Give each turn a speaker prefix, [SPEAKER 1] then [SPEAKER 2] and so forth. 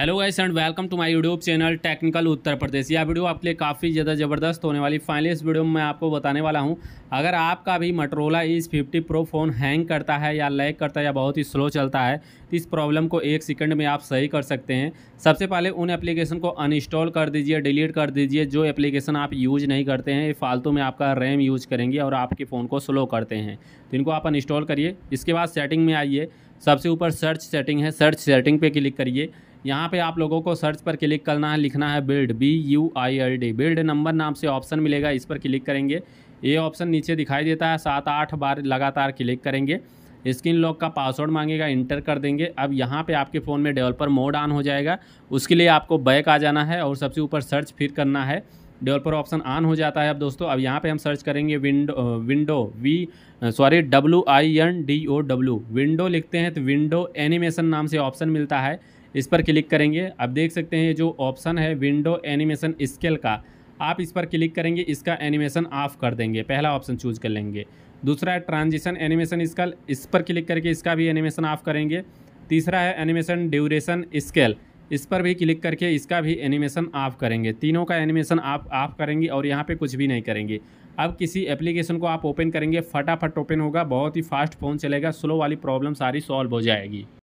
[SPEAKER 1] hello guys and welcome to my YouTube channel technical Uttar Pradesh यह video आपके लिए काफ़ी ज़्यादा ज़बरदस्त होने वाली फाइनली इस वीडियो में मैं आपको बताने वाला हूं अगर आपका भी मटरोला इस 50 प्रो फ़ोन हैंग करता है या लैग करता है या बहुत ही स्लो चलता है तो इस प्रॉब्लम को एक सेकंड में आप सही कर सकते हैं सबसे पहले उन एप्लीकेशन को अनइंस्टॉल कर दीजिए डिलीट कर दीजिए जो एप्लीकेशन आप यूज़ नहीं करते हैं फालतू में आपका रैम यूज़ करेंगे और आपके फ़ोन को स्लो करते हैं तो इनको आप अनइंस्टॉल करिए इसके बाद सेटिंग में आइए सबसे ऊपर सर्च सेटिंग है सर्च सेटिंग पर क्लिक करिए यहाँ पे आप लोगों को सर्च पर क्लिक करना है लिखना है build B U I L D build number नाम से ऑप्शन मिलेगा इस पर क्लिक करेंगे ये ऑप्शन नीचे दिखाई देता है सात आठ बार लगातार क्लिक करेंगे स्क्रीन लॉक का पासवर्ड मांगेगा इंटर कर देंगे अब यहाँ पे आपके फ़ोन में डेवलपर मोड ऑन हो जाएगा उसके लिए आपको बैक आ जाना है और सबसे ऊपर सर्च फिर करना है डेवलपर ऑप्शन ऑन हो जाता है अब दोस्तों अब यहाँ पे हम सर्च करेंगे window window V sorry W I N D O W window लिखते हैं तो विंडो एनिमेशन नाम से ऑप्शन मिलता है इस पर क्लिक करेंगे अब देख सकते हैं जो ऑप्शन है विंडो एनिमेशन स्केल का आप इस पर क्लिक करेंगे इसका एनिमेशन ऑफ कर देंगे पहला ऑप्शन चूज कर लेंगे दूसरा है ट्रांजिशन एनिमेशन स्केल इस पर क्लिक करके इसका भी एनिमेशन ऑफ करेंगे तीसरा है एनिमेशन ड्यूरेशन स्केल इस पर भी क्लिक करके इसका भी एनिमेशन ऑफ करेंगे तीनों का एनिमेशन आप ऑफ करेंगे और यहाँ पे कुछ भी नहीं करेंगे अब किसी एप्लीकेशन को आप ओपन करेंगे फटाफट ओपन होगा बहुत ही फास्ट फ़ोन चलेगा स्लो वाली प्रॉब्लम सारी सॉल्व हो जाएगी